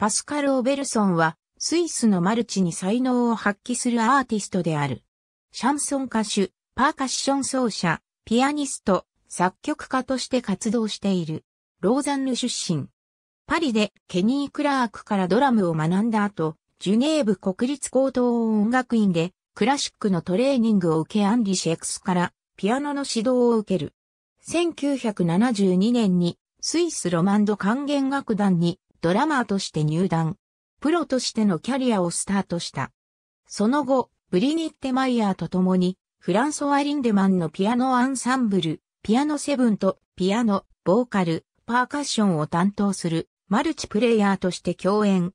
パスカル・オベルソンは、スイスのマルチに才能を発揮するアーティストである。シャンソン歌手、パーカッション奏者、ピアニスト、作曲家として活動している。ローザンヌ出身。パリでケニー・クラークからドラムを学んだ後、ジュネーブ国立高等音楽院でクラシックのトレーニングを受けアンリ・シェクスからピアノの指導を受ける。1972年にスイスロマンド管弦楽団にドラマーとして入団。プロとしてのキャリアをスタートした。その後、ブリニッテ・マイヤーと共に、フランソワ・リンデマンのピアノアンサンブル、ピアノセブンと、ピアノ、ボーカル、パーカッションを担当する、マルチプレイヤーとして共演。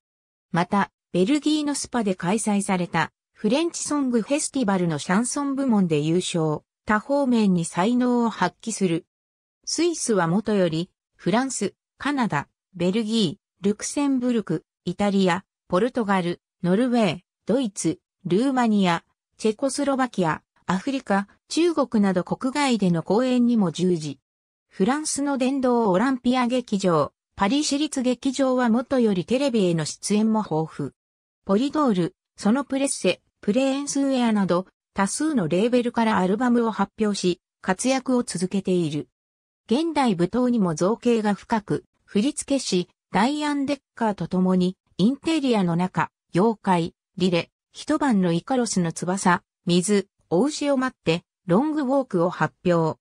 また、ベルギーのスパで開催された、フレンチソングフェスティバルのシャンソン部門で優勝、多方面に才能を発揮する。スイスはもとより、フランス、カナダ、ベルギー、ルクセンブルク、イタリア、ポルトガル、ノルウェー、ドイツ、ルーマニア、チェコスロバキア、アフリカ、中国など国外での公演にも従事。フランスの殿堂オランピア劇場、パリ市立劇場は元よりテレビへの出演も豊富。ポリドール、そのプレッセ、プレーンスウェアなど、多数のレーベルからアルバムを発表し、活躍を続けている。現代舞踏にも造形が深く、振付師、ライアン・デッカーと共に、インテリアの中、妖怪、リレ、一晩のイカロスの翼、水、お牛を待って、ロングウォークを発表。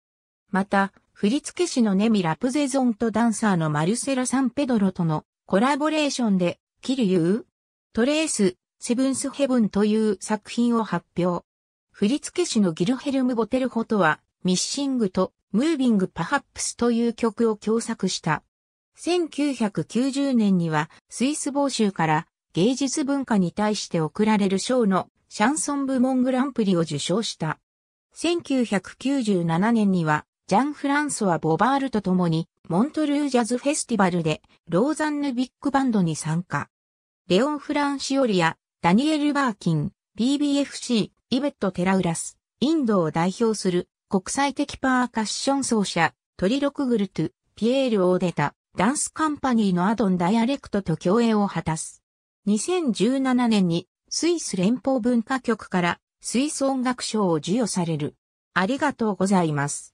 また、振付師のネミ・ラプゼゾンとダンサーのマルセラ・サンペドロとのコラボレーションで、キリユー、トレース、セブンス・ヘブンという作品を発表。振付師のギルヘルム・ボテルホとは、ミッシングとムービング・パハップスという曲を共作した。1990年にはスイス某州から芸術文化に対して贈られる賞のシャンソン部門グランプリを受賞した。1997年にはジャン・フランソワ・ボバールと共にモントルージャズフェスティバルでローザンヌビッグバンドに参加。レオン・フランシオリア、ダニエル・バーキン、BBFC、イベット・テラウラス、インドを代表する国際的パーカッション奏者、トリロクグルトゥ、ピエール・オーデタ、ダンスカンパニーのアドンダイアレクトと共演を果たす。2017年にスイス連邦文化局からスイス音楽賞を授与される。ありがとうございます。